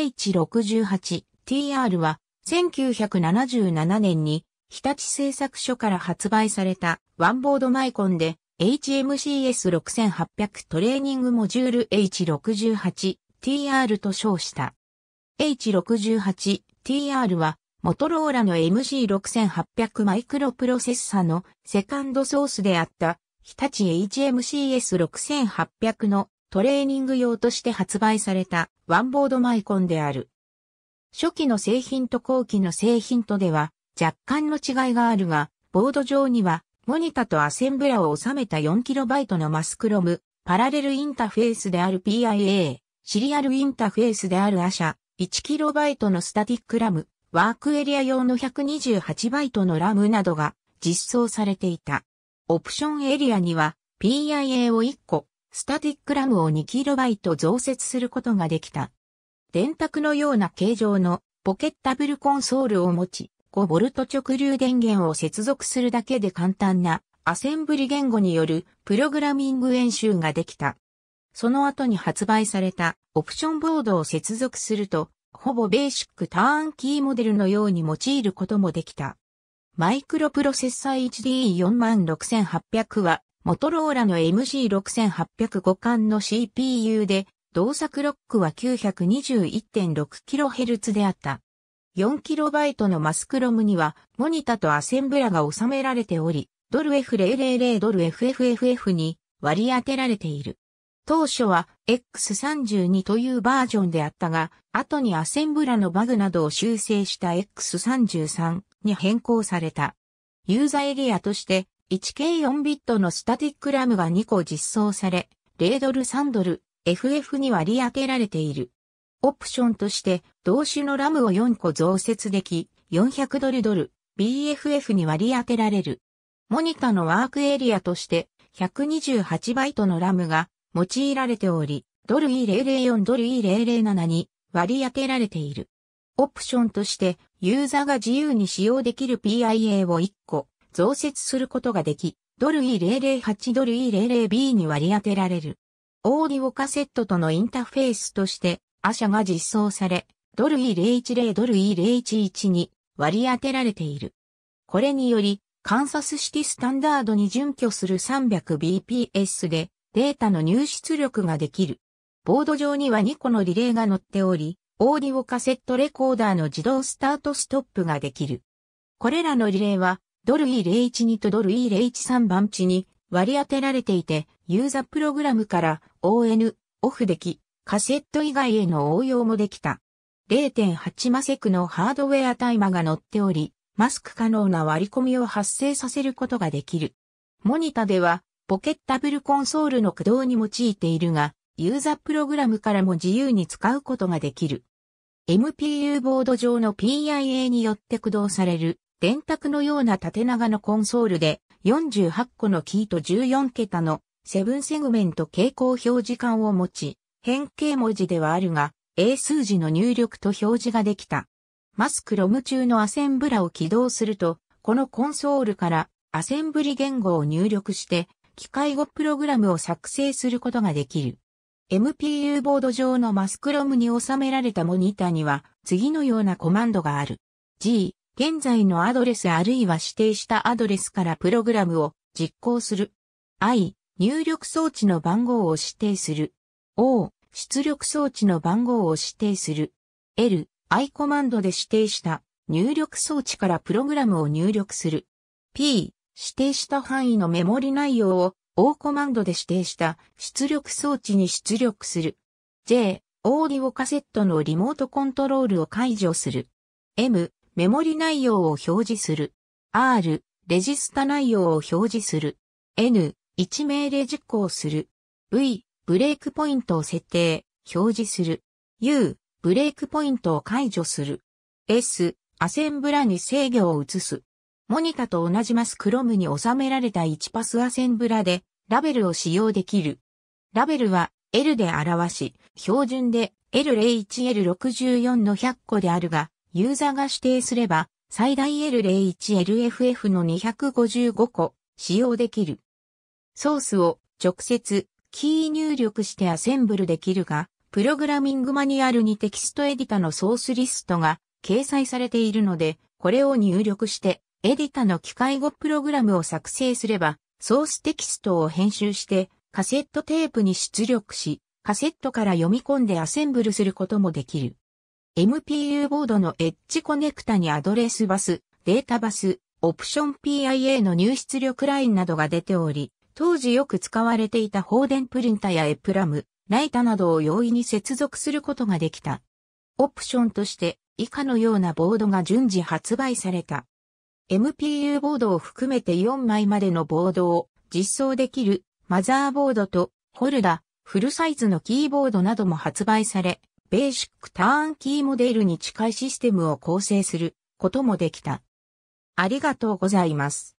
H68TR は1977年に日立製作所から発売されたワンボードマイコンで HMCS6800 トレーニングモジュール H68TR と称した。H68TR はモトローラの MC6800 マイクロプロセッサのセカンドソースであった日立 HMCS6800 のトレーニング用として発売されたワンボードマイコンである。初期の製品と後期の製品とでは若干の違いがあるが、ボード上にはモニタとアセンブラを収めた 4KB のマスクロム、パラレルインタフェースである PIA、シリアルインタフェースであるアシャ、1KB のスタティックラム、ワークエリア用の 128B のラムなどが実装されていた。オプションエリアには PIA を1個、スタティックラムを 2KB 増設することができた。電卓のような形状のポケッタブルコンソールを持ち、5V 直流電源を接続するだけで簡単なアセンブリ言語によるプログラミング演習ができた。その後に発売されたオプションボードを接続すると、ほぼベーシックターンキーモデルのように用いることもできた。マイクロプロセッサー HD46800 はモトローラの MC6805 巻の CPU で、動作ロックは 921.6kHz であった。4KB のマスクロムには、モニタとアセンブラが収められており、ドル F000 ドル FFFF に割り当てられている。当初は X32 というバージョンであったが、後にアセンブラのバグなどを修正した X33 に変更された。ユーザーエリアとして 1K4 ビットのスタティックラムが2個実装され、0ドル3ドル、FF に割り当てられている。オプションとして、同種のラムを4個増設でき、400ドルドル、BFF に割り当てられる。モニタのワークエリアとして、128バイトのラムが用いられており、ドル E004 ドル E007 に割り当てられている。オプションとして、ユーザーが自由に使用できる PIA を1個増設することができ、ドル E008 ドル E00B に割り当てられる。オーディオカセットとのインターフェースとして、アシャが実装され、ドル E010 ドル E011 に割り当てられている。これにより、カンサスシティスタンダードに準拠する 300bps でデータの入出力ができる。ボード上には2個のリレーが載っており、オーディオカセットレコーダーの自動スタートストップができる。これらのリレーはドル E012 とドル E013 番地に割り当てられていて、ユーザープログラムから ON オフでき、カセット以外への応用もできた。0.8マセクのハードウェアタイマが載っており、マスク可能な割り込みを発生させることができる。モニタでは、ポケッタブルコンソールの駆動に用いているが、ユーザープログラムからも自由に使うことができる。MPU ボード上の PIA によって駆動される電卓のような縦長のコンソールで48個のキーと14桁のセブンセグメント傾向表示管を持ち、変形文字ではあるが、英数字の入力と表示ができた。マスクロム中のアセンブラを起動すると、このコンソールからアセンブリ言語を入力して、機械語プログラムを作成することができる。MPU ボード上のマスクロムに収められたモニターには次のようなコマンドがある。G、現在のアドレスあるいは指定したアドレスからプログラムを実行する。i、入力装置の番号を指定する。o、出力装置の番号を指定する。l、i コマンドで指定した入力装置からプログラムを入力する。p、指定した範囲のメモリ内容を O コマンドで指定した出力装置に出力する。J、オーディオカセットのリモートコントロールを解除する。M、メモリ内容を表示する。R、レジスタ内容を表示する。N、1命令実行する。V、ブレイクポイントを設定、表示する。U、ブレイクポイントを解除する。S、アセンブラに制御を移す。モニタと同じマスクロムに収められた1パスアセンブラでラベルを使用できる。ラベルは L で表し、標準で L01L64 の100個であるが、ユーザーが指定すれば、最大 L01LFF の255個使用できる。ソースを直接キー入力してアセンブルできるが、プログラミングマニュアルにテキストエディタのソースリストが掲載されているので、これを入力してエディタの機械語プログラムを作成すれば、ソーステキストを編集してカセットテープに出力し、カセットから読み込んでアセンブルすることもできる。MPU ボードのエッジコネクタにアドレスバス、データバス、オプション PIA の入出力ラインなどが出ており、当時よく使われていた放電プリンタやエプラム、ライタなどを容易に接続することができた。オプションとして以下のようなボードが順次発売された。MPU ボードを含めて4枚までのボードを実装できるマザーボードとホルダ、フルサイズのキーボードなども発売され、ベーシックターンキーモデルに近いシステムを構成することもできた。ありがとうございます。